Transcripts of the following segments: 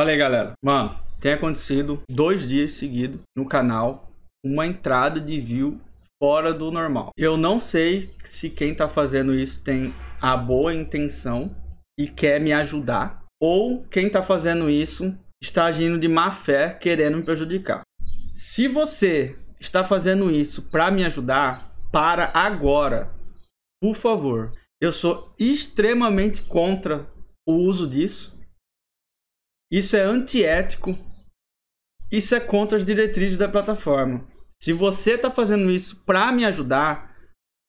Falei, galera. Mano, tem acontecido dois dias seguidos no canal uma entrada de view fora do normal. Eu não sei se quem tá fazendo isso tem a boa intenção e quer me ajudar, ou quem tá fazendo isso está agindo de má fé querendo me prejudicar. Se você está fazendo isso para me ajudar, para agora. Por favor. Eu sou extremamente contra o uso disso isso é antiético. Isso é contra as diretrizes da plataforma. Se você está fazendo isso para me ajudar,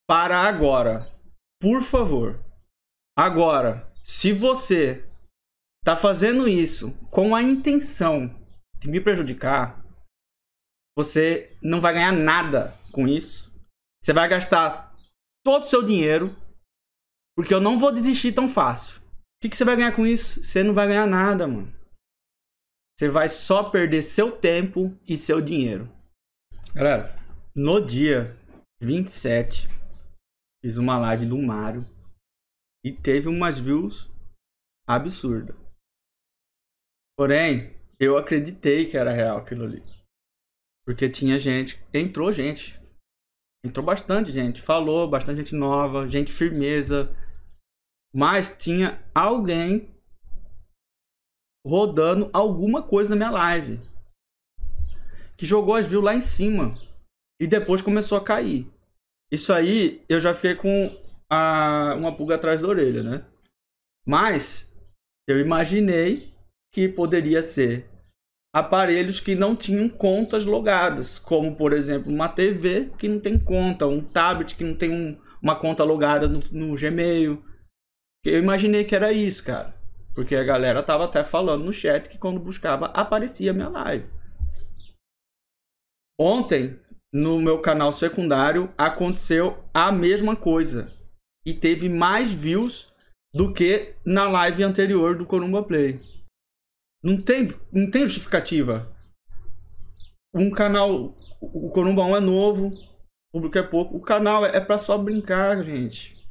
para agora. Por favor. Agora, se você está fazendo isso com a intenção de me prejudicar, você não vai ganhar nada com isso. Você vai gastar todo o seu dinheiro, porque eu não vou desistir tão fácil. O que, que você vai ganhar com isso? Você não vai ganhar nada, mano. Você vai só perder seu tempo e seu dinheiro. Galera, no dia 27, fiz uma live do Mario e teve umas views absurdas. Porém, eu acreditei que era real aquilo ali. Porque tinha gente, entrou gente. Entrou bastante gente, falou, bastante gente nova, gente firmeza. Mas tinha alguém rodando alguma coisa na minha live. Que jogou as views lá em cima. E depois começou a cair. Isso aí eu já fiquei com a, uma pulga atrás da orelha, né? Mas eu imaginei que poderia ser aparelhos que não tinham contas logadas, como por exemplo uma TV que não tem conta, um tablet que não tem um, uma conta logada no, no Gmail. Eu imaginei que era isso, cara. Porque a galera tava até falando no chat que quando buscava aparecia minha live. Ontem, no meu canal secundário, aconteceu a mesma coisa. E teve mais views do que na live anterior do Corumba Play. Não tem, não tem justificativa. Um canal. O Corumba 1 é novo, o público é pouco. O canal é, é para só brincar, gente.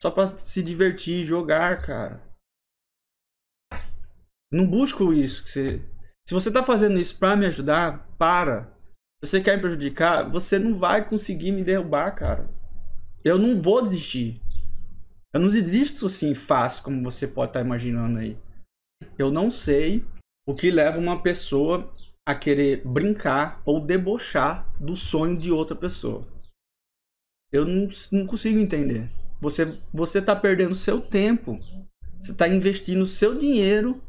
Só para se divertir, jogar, cara. Não busco isso. Você... Se você está fazendo isso para me ajudar, para. Se você quer me prejudicar, você não vai conseguir me derrubar, cara. Eu não vou desistir. Eu não desisto assim fácil, como você pode estar tá imaginando aí. Eu não sei o que leva uma pessoa a querer brincar ou debochar do sonho de outra pessoa. Eu não, não consigo entender. Você você está perdendo seu tempo. Você está investindo seu dinheiro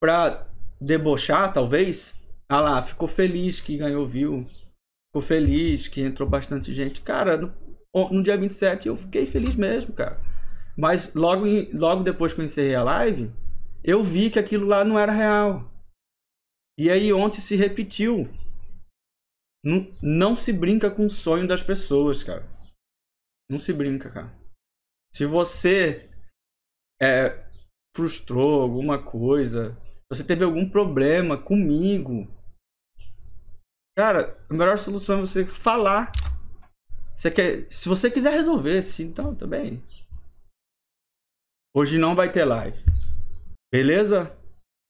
pra debochar, talvez. Ah lá, ficou feliz que ganhou view. Ficou feliz que entrou bastante gente. Cara, no, no dia 27 eu fiquei feliz mesmo, cara. Mas logo, logo depois que eu encerrei a live, eu vi que aquilo lá não era real. E aí ontem se repetiu. Não, não se brinca com o sonho das pessoas, cara. Não se brinca, cara. Se você é, frustrou alguma coisa, você teve algum problema comigo, cara, a melhor solução é você falar. Você quer, se você quiser resolver, sim, então também. Tá Hoje não vai ter live. Beleza?